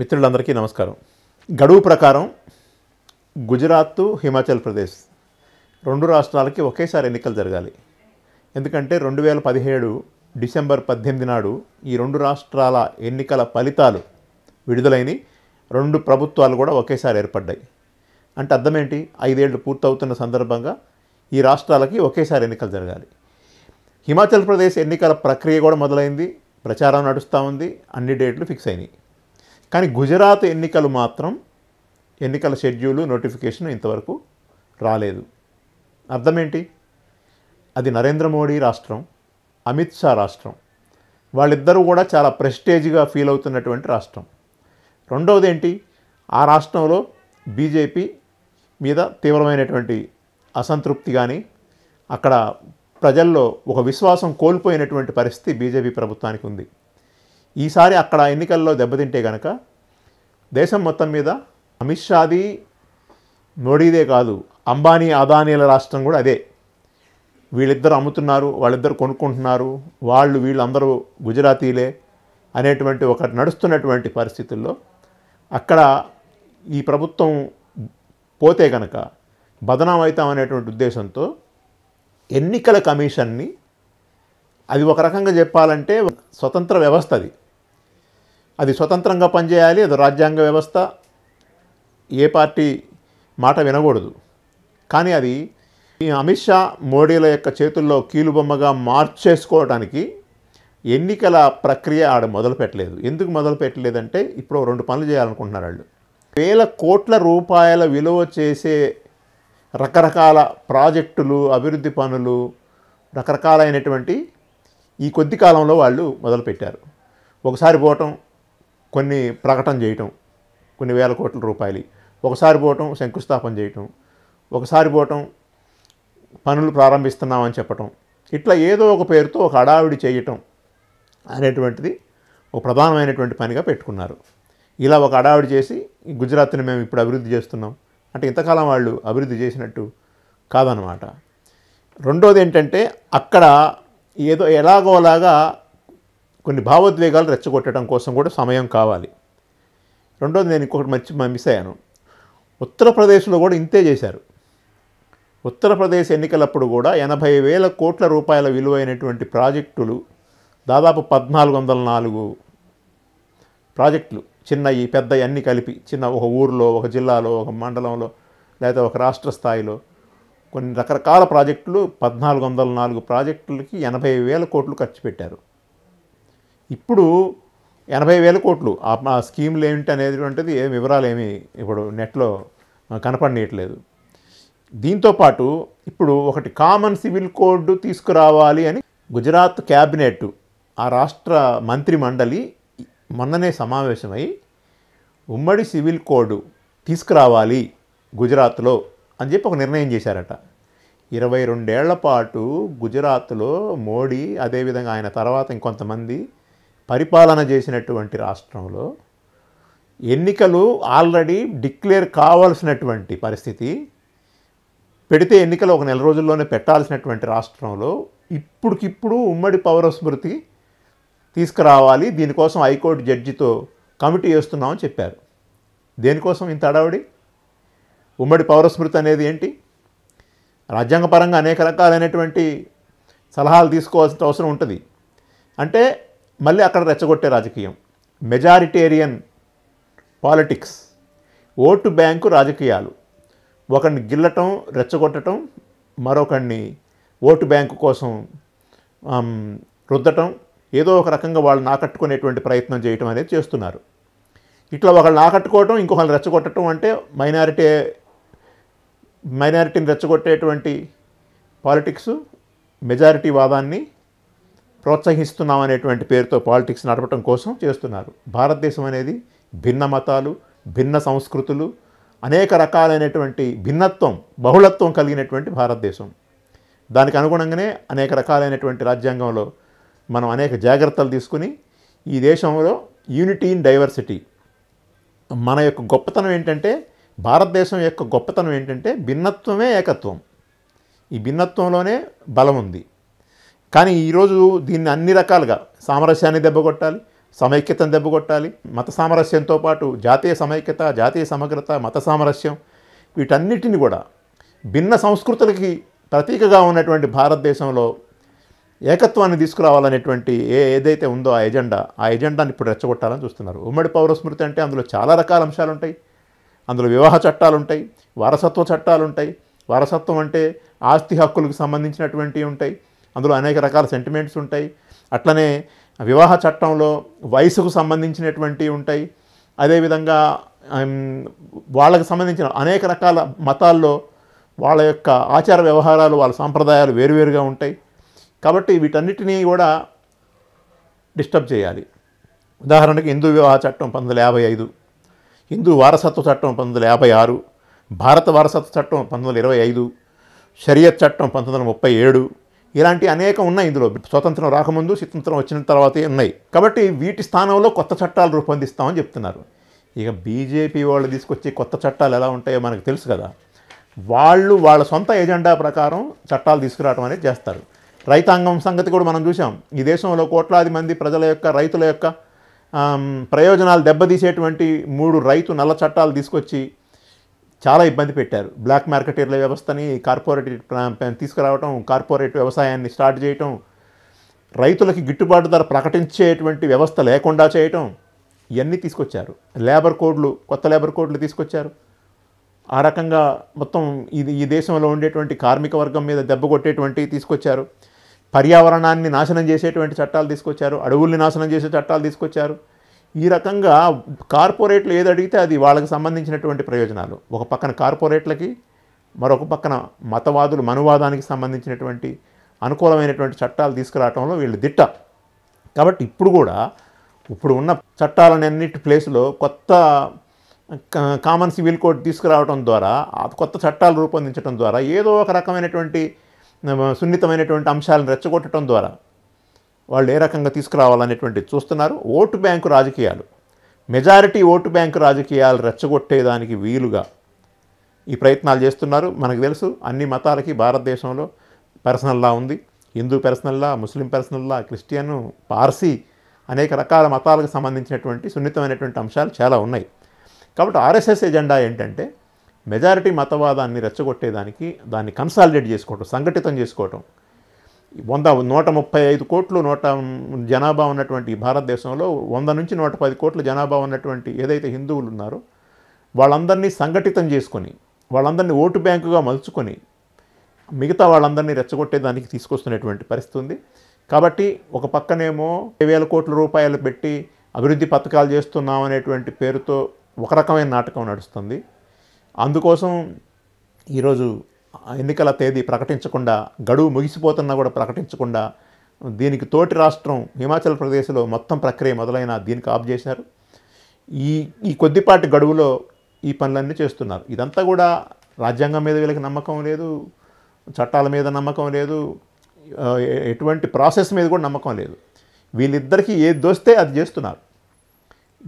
మిత్రులందరికీ నమస్కారం గడువు ప్రకారం గుజరాత్ హిమాచల్ ప్రదేశ్ రెండు రాష్ట్రాలకి ఒకేసారి ఎన్నికలు జరగాలి ఎందుకంటే రెండు వేల పదిహేడు డిసెంబర్ పద్దెనిమిది నాడు ఈ రెండు రాష్ట్రాల ఎన్నికల ఫలితాలు విడుదలైన రెండు ప్రభుత్వాలు కూడా ఒకేసారి ఏర్పడ్డాయి అంటే అర్థమేంటి ఐదేళ్లు పూర్తవుతున్న సందర్భంగా ఈ రాష్ట్రాలకి ఒకేసారి ఎన్నికలు జరగాలి హిమాచల్ ప్రదేశ్ ఎన్నికల ప్రక్రియ కూడా మొదలైంది ప్రచారం నడుస్తూ ఉంది అన్ని డేట్లు ఫిక్స్ అయినాయి కానీ గుజరాత్ ఎన్నికలు మాత్రం ఎన్నికల షెడ్యూలు నోటిఫికేషన్ ఇంతవరకు రాలేదు అర్థమేంటి అది నరేంద్ర మోడీ రాష్ట్రం అమిత్ షా రాష్ట్రం వాళ్ళిద్దరూ కూడా చాలా ప్రెస్టేజ్గా ఫీల్ అవుతున్నటువంటి రాష్ట్రం రెండవది ఏంటి ఆ రాష్ట్రంలో బీజేపీ మీద తీవ్రమైనటువంటి అసంతృప్తి కానీ అక్కడ ప్రజల్లో ఒక విశ్వాసం కోల్పోయినటువంటి పరిస్థితి బీజేపీ ప్రభుత్వానికి ఉంది ఈసారి అక్కడ ఎన్నికల్లో దెబ్బతింటే కనుక దేశం మొత్తం మీద అమిత్ షాది మోడీదే కాదు అంబానీ అదానీల రాష్ట్రం కూడా అదే వీళ్ళిద్దరు అమ్ముతున్నారు వాళ్ళిద్దరు కొనుక్కుంటున్నారు వాళ్ళు వీళ్ళందరూ గుజరాతీలే అనేటువంటి ఒక నడుస్తున్నటువంటి పరిస్థితుల్లో అక్కడ ఈ ప్రభుత్వం పోతే కనుక బదనాం అనేటువంటి ఉద్దేశంతో ఎన్నికల కమిషన్ని అది ఒక రకంగా చెప్పాలంటే స్వతంత్ర వ్యవస్థ అది అది స్వతంత్రంగా పనిచేయాలి అది రాజ్యాంగ వ్యవస్థ ఏ పార్టీ మాట వినకూడదు కానీ అది ఈ అమిత్ షా మోడీల యొక్క చేతుల్లో కీలుబొమ్మగా మార్చేసుకోవడానికి ఎన్నికల ప్రక్రియ ఆడ మొదలు పెట్టలేదు ఎందుకు మొదలు పెట్టలేదంటే ఇప్పుడు రెండు పనులు చేయాలనుకుంటున్నారు వాళ్ళు వేల కోట్ల రూపాయల విలువ చేసే రకరకాల ప్రాజెక్టులు అభివృద్ధి పనులు రకరకాలైనటువంటి ఈ కొద్ది కాలంలో వాళ్ళు మొదలుపెట్టారు ఒకసారి పోవటం కొన్ని ప్రకటన చేయటం కొన్ని వేల కోట్ల రూపాయలు ఒకసారి పోవటం శంకుస్థాపన చేయటం ఒకసారి పోవటం పనులు ప్రారంభిస్తున్నామని చెప్పటం ఇట్లా ఏదో ఒక పేరుతో ఒక అడావిడి చేయటం అనేటువంటిది ఒక ప్రధానమైనటువంటి పనిగా పెట్టుకున్నారు ఇలా ఒక అడావిడి చేసి గుజరాత్ని మేము ఇప్పుడు అభివృద్ధి చేస్తున్నాం అంటే ఇంతకాలం వాళ్ళు అభివృద్ధి చేసినట్టు కాదనమాట రెండోది ఏంటంటే అక్కడ ఏదో ఎలాగోలాగా కొన్ని భావోద్వేగాలు రెచ్చగొట్టడం కోసం కూడా సమయం కావాలి రెండోది నేను ఇంకొకటి మంచి మిస్ అయ్యాను ఉత్తరప్రదేశ్లో కూడా ఇంతే చేశారు ఉత్తరప్రదేశ్ ఎన్నికలప్పుడు కూడా ఎనభై వేల కోట్ల రూపాయల విలువైనటువంటి ప్రాజెక్టులు దాదాపు పద్నాలుగు వందల నాలుగు ప్రాజెక్టులు చిన్నవి పెద్ద అన్నీ కలిపి చిన్న ఒక ఊరిలో ఒక జిల్లాలో ఒక మండలంలో లేదా ఒక రాష్ట్ర స్థాయిలో కొన్ని రకరకాల ప్రాజెక్టులు పద్నాలుగు వందల నాలుగు ప్రాజెక్టులకి ఎనభై వేల కోట్లు ఖర్చు పెట్టారు ఇప్పుడు ఎనభై వేల కోట్లు ఆ స్కీమ్లు ఏమిటి అనేటువంటిది ఏ వివరాలు ఏమి ఇప్పుడు నెట్లో కనపడనియట్లేదు దీంతోపాటు ఇప్పుడు ఒకటి కామన్ సివిల్ కోడ్ తీసుకురావాలి అని గుజరాత్ క్యాబినెట్ ఆ రాష్ట్ర మంత్రి మండలి మొన్ననే సమావేశమై ఉమ్మడి సివిల్ కోడ్ తీసుకురావాలి గుజరాత్లో అని చెప్పి ఒక నిర్ణయం చేశారట ఇరవై రెండేళ్ల పాటు గుజరాత్లో మోడీ అదేవిధంగా ఆయన తర్వాత ఇంకొంతమంది పరిపాలన చేసినటువంటి రాష్ట్రంలో ఎన్నికలు ఆల్రెడీ డిక్లేర్ కావాల్సినటువంటి పరిస్థితి పెడితే ఎన్నికలు ఒక నెల రోజుల్లోనే పెట్టాల్సినటువంటి రాష్ట్రంలో ఇప్పటికిప్పుడు ఉమ్మడి పౌరస్మృతి తీసుకురావాలి దీనికోసం హైకోర్టు జడ్జితో కమిటీ వేస్తున్నామని చెప్పారు దేనికోసం ఇంత అడవడి ఉమ్మడి పౌరస్మృతి అనేది ఏంటి రాజ్యాంగపరంగా అనేక రకాలైనటువంటి సలహాలు తీసుకోవాల్సిన అవసరం ఉంటుంది అంటే మళ్ళీ అక్కడ రెచ్చగొట్టే రాజకీయం మెజారిటేరియన్ పాలిటిక్స్ ఓటు బ్యాంకు రాజకీయాలు ఒకరిని గిల్లటం రెచ్చగొట్టడం మరొకరిని ఓటు బ్యాంకు కోసం రుద్దటం ఏదో ఒక రకంగా వాళ్ళని ఆకట్టుకునేటువంటి ప్రయత్నం చేయటం అనేది చేస్తున్నారు ఇట్లా ఒకళ్ళని ఆకట్టుకోవటం ఇంకొకళ్ళని రెచ్చగొట్టడం అంటే మైనారిటీ మైనారిటీని రెచ్చగొట్టేటువంటి పాలిటిక్స్ మెజారిటీ వాదాన్ని ప్రోత్సహిస్తున్నాం అనేటువంటి పేరుతో పాలిటిక్స్ నడపడం కోసం చేస్తున్నారు భారతదేశం అనేది భిన్న మతాలు భిన్న సంస్కృతులు అనేక రకాలైనటువంటి భిన్నత్వం బహుళత్వం కలిగినటువంటి భారతదేశం దానికి అనుగుణంగానే అనేక రకాలైనటువంటి రాజ్యాంగంలో మనం అనేక జాగ్రత్తలు తీసుకుని ఈ దేశంలో యూనిటీ ఇన్ డైవర్సిటీ మన యొక్క గొప్పతనం ఏంటంటే భారతదేశం యొక్క గొప్పతనం ఏంటంటే భిన్నత్వమే ఏకత్వం ఈ భిన్నత్వంలోనే బలం ఉంది కానీ ఈరోజు దీన్ని అన్ని రకాలుగా సామరస్యాన్ని కొట్టాలి సమైక్యతను కొట్టాలి మత సామరస్యంతో పాటు జాతీయ సమైక్యత జాతీయ సమగ్రత మత సామరస్యం వీటన్నిటిని కూడా భిన్న సంస్కృతులకి ప్రతీకగా ఉన్నటువంటి భారతదేశంలో ఏకత్వాన్ని తీసుకురావాలనేటువంటి ఏ ఏదైతే ఉందో ఆ ఎజెండా ఆ ఎజెండాని ఇప్పుడు రెచ్చగొట్టాలని చూస్తున్నారు ఉమ్మడి పౌర స్మృతి అంటే అందులో చాలా రకాల అంశాలు ఉంటాయి అందులో వివాహ చట్టాలు ఉంటాయి వారసత్వ చట్టాలు ఉంటాయి వారసత్వం అంటే ఆస్తి హక్కులకు సంబంధించినటువంటివి ఉంటాయి అందులో అనేక రకాల సెంటిమెంట్స్ ఉంటాయి అట్లనే వివాహ చట్టంలో వయసుకు సంబంధించినటువంటివి ఉంటాయి అదేవిధంగా వాళ్ళకు సంబంధించిన అనేక రకాల మతాల్లో వాళ్ళ యొక్క ఆచార వ్యవహారాలు వాళ్ళ సాంప్రదాయాలు వేరువేరుగా ఉంటాయి కాబట్టి వీటన్నిటినీ కూడా డిస్టర్బ్ చేయాలి ఉదాహరణకి హిందూ వివాహ చట్టం పంతొమ్మిది యాభై ఐదు హిందూ వారసత్వ చట్టం పంతొమ్మిది యాభై ఆరు భారత వారసత్వ చట్టం పంతొమ్మిది ఇరవై ఐదు షరియత్ చట్టం పంతొమ్మిది ముప్పై ఏడు ఇలాంటి అనేకం ఉన్నాయి ఇందులో స్వతంత్రం రాకముందు స్వతంత్రం వచ్చిన తర్వాతే ఉన్నాయి కాబట్టి వీటి స్థానంలో కొత్త చట్టాలు రూపొందిస్తామని చెప్తున్నారు ఇక బీజేపీ వాళ్ళు తీసుకొచ్చే కొత్త చట్టాలు ఎలా ఉంటాయో మనకు తెలుసు కదా వాళ్ళు వాళ్ళ సొంత ఎజెండా ప్రకారం చట్టాలు తీసుకురావడం అనేది చేస్తారు రైతాంగం సంగతి కూడా మనం చూసాం ఈ దేశంలో కోట్లాది మంది ప్రజల యొక్క రైతుల యొక్క ప్రయోజనాలు దెబ్బతీసేటువంటి మూడు రైతు నల్ల చట్టాలు తీసుకొచ్చి చాలా ఇబ్బంది పెట్టారు బ్లాక్ మార్కెటీర్ల వ్యవస్థని కార్పొరేట్ తీసుకురావడం కార్పొరేట్ వ్యవసాయాన్ని స్టార్ట్ చేయటం రైతులకి గిట్టుబాటు ధర ప్రకటించేటువంటి వ్యవస్థ లేకుండా చేయటం ఇవన్నీ తీసుకొచ్చారు లేబర్ కోడ్లు కొత్త లేబర్ కోడ్లు తీసుకొచ్చారు ఆ రకంగా మొత్తం ఇది ఈ దేశంలో ఉండేటువంటి కార్మిక వర్గం మీద దెబ్బ కొట్టేటువంటివి తీసుకొచ్చారు పర్యావరణాన్ని నాశనం చేసేటువంటి చట్టాలు తీసుకొచ్చారు అడవుల్ని నాశనం చేసే చట్టాలు తీసుకొచ్చారు ఈ రకంగా కార్పొరేట్లు ఏది అడిగితే అది వాళ్ళకి సంబంధించినటువంటి ప్రయోజనాలు ఒక పక్కన కార్పొరేట్లకి మరొక పక్కన మతవాదులు మనువాదానికి సంబంధించినటువంటి అనుకూలమైనటువంటి చట్టాలు తీసుకురావటంలో వీళ్ళు దిట్ట కాబట్టి ఇప్పుడు కూడా ఇప్పుడు ఉన్న చట్టాలన్నిటి ప్లేస్లో కొత్త కామన్ సివిల్ కోడ్ తీసుకురావడం ద్వారా కొత్త చట్టాలు రూపొందించడం ద్వారా ఏదో ఒక రకమైనటువంటి సున్నితమైనటువంటి అంశాలను రెచ్చగొట్టడం ద్వారా వాళ్ళు ఏ రకంగా తీసుకురావాలనేటువంటి చూస్తున్నారు ఓటు బ్యాంకు రాజకీయాలు మెజారిటీ ఓటు బ్యాంకు రాజకీయాలు రెచ్చగొట్టేదానికి వీలుగా ఈ ప్రయత్నాలు చేస్తున్నారు మనకు తెలుసు అన్ని మతాలకి భారతదేశంలో పర్సనల్లా ఉంది Hindu personal law Muslim personal law Christian Parsi అనేక రకాల మతాలకు సంబంధించినటువంటి సున్నితమైనటువంటి అంశాలు చాలా ఉన్నాయి కాబట్టి ఆర్ఎస్ఎస్ ఎజెండా ఏంటంటే మెజారిటీ మతవాదాన్ని రెచ్చగొట్టేదానికి దాన్ని కన్సాలిడేట్ చేసుకోవటం సంఘటితం చేసుకోవటం వంద నూట ముప్పై ఐదు కోట్లు నూట జనాభా ఉన్నటువంటి భారతదేశంలో వంద నుంచి నూట పది కోట్లు జనాభా ఉన్నటువంటి ఏదైతే హిందువులు ఉన్నారో వాళ్ళందరినీ సంఘటితం చేసుకొని వాళ్ళందరినీ ఓటు బ్యాంకుగా మలుచుకొని మిగతా వాళ్ళందరినీ దానికి తీసుకొస్తున్నటువంటి పరిస్థితి ఉంది కాబట్టి ఒక పక్కనేమో వేల కోట్ల రూపాయలు పెట్టి అభివృద్ధి పథకాలు చేస్తున్నాం అనేటువంటి పేరుతో ఒక రకమైన నాటకం నడుస్తుంది అందుకోసం ఈరోజు ఎన్నికల తేదీ ప్రకటించకుండా గడువు ముగిసిపోతున్నా కూడా ప్రకటించకుండా దీనికి తోటి రాష్ట్రం హిమాచల్ ప్రదేశ్లో మొత్తం ప్రక్రియ మొదలైన దీనికి ఆఫ్ చేశారు ఈ ఈ కొద్దిపాటి గడువులో ఈ పనులన్నీ చేస్తున్నారు ఇదంతా కూడా రాజ్యాంగం మీద వీళ్ళకి నమ్మకం లేదు చట్టాల మీద నమ్మకం లేదు ఎటువంటి ప్రాసెస్ మీద కూడా నమ్మకం లేదు వీళ్ళిద్దరికీ ఏది దోస్తే అది చేస్తున్నారు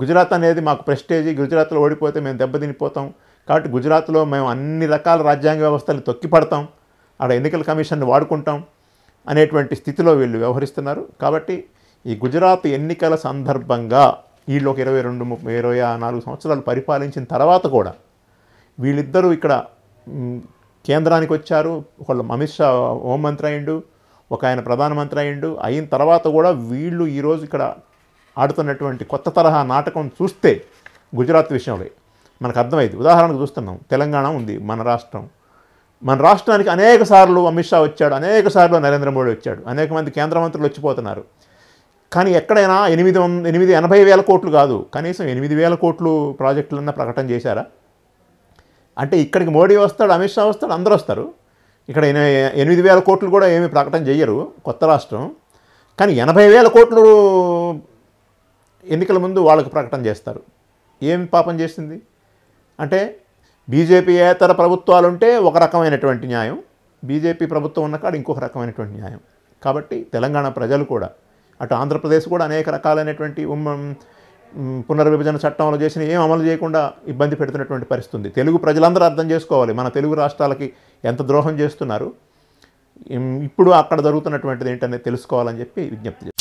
గుజరాత్ అనేది మాకు ప్రెస్టేజీ గుజరాత్లో ఓడిపోతే మేము దెబ్బతినిపోతాం కాబట్టి గుజరాత్లో మేము అన్ని రకాల రాజ్యాంగ వ్యవస్థలు తొక్కిపడతాం ఆడ ఎన్నికల కమిషన్ని వాడుకుంటాం అనేటువంటి స్థితిలో వీళ్ళు వ్యవహరిస్తున్నారు కాబట్టి ఈ గుజరాత్ ఎన్నికల సందర్భంగా వీళ్ళు ఒక ఇరవై రెండు ముప్పై ఇరవై నాలుగు సంవత్సరాలు పరిపాలించిన తర్వాత కూడా వీళ్ళిద్దరూ ఇక్కడ కేంద్రానికి వచ్చారు ఒకళ్ళు అమిత్ షా హోంమంత్రి అయిండు ఒక ఆయన ప్రధానమంత్రి అయిండు అయిన తర్వాత కూడా వీళ్ళు ఈరోజు ఇక్కడ ఆడుతున్నటువంటి కొత్త తరహా నాటకం చూస్తే గుజరాత్ విషయంలో మనకు అర్థమైంది ఉదాహరణకు చూస్తున్నాం తెలంగాణ ఉంది మన రాష్ట్రం మన రాష్ట్రానికి అనేక సార్లు అమిత్ షా వచ్చాడు అనేక సార్లు నరేంద్ర మోడీ వచ్చాడు అనేక మంది కేంద్ర మంత్రులు వచ్చిపోతున్నారు కానీ ఎక్కడైనా ఎనిమిది వంద ఎనిమిది ఎనభై వేల కోట్లు కాదు కనీసం ఎనిమిది వేల కోట్లు ప్రాజెక్టులన్నా ప్రకటన చేశారా అంటే ఇక్కడికి మోడీ వస్తాడు అమిత్ షా వస్తాడు అందరూ వస్తారు ఇక్కడ ఎనిమిది వేల కోట్లు కూడా ఏమీ ప్రకటన చేయరు కొత్త రాష్ట్రం కానీ ఎనభై వేల కోట్లు ఎన్నికల ముందు వాళ్ళకు ప్రకటన చేస్తారు ఏమి పాపం చేసింది అంటే బీజేపీయేతర ప్రభుత్వాలుంటే ఒక రకమైనటువంటి న్యాయం బీజేపీ ప్రభుత్వం కాడ ఇంకొక రకమైనటువంటి న్యాయం కాబట్టి తెలంగాణ ప్రజలు కూడా అటు ఆంధ్రప్రదేశ్ కూడా అనేక రకాలైనటువంటి పునర్విభజన చట్టంలో చేసిన ఏం అమలు చేయకుండా ఇబ్బంది పెడుతున్నటువంటి పరిస్థితి తెలుగు ప్రజలందరూ అర్థం చేసుకోవాలి మన తెలుగు రాష్ట్రాలకి ఎంత ద్రోహం చేస్తున్నారు ఇప్పుడు అక్కడ జరుగుతున్నటువంటిది ఏంటనేది తెలుసుకోవాలని చెప్పి విజ్ఞప్తి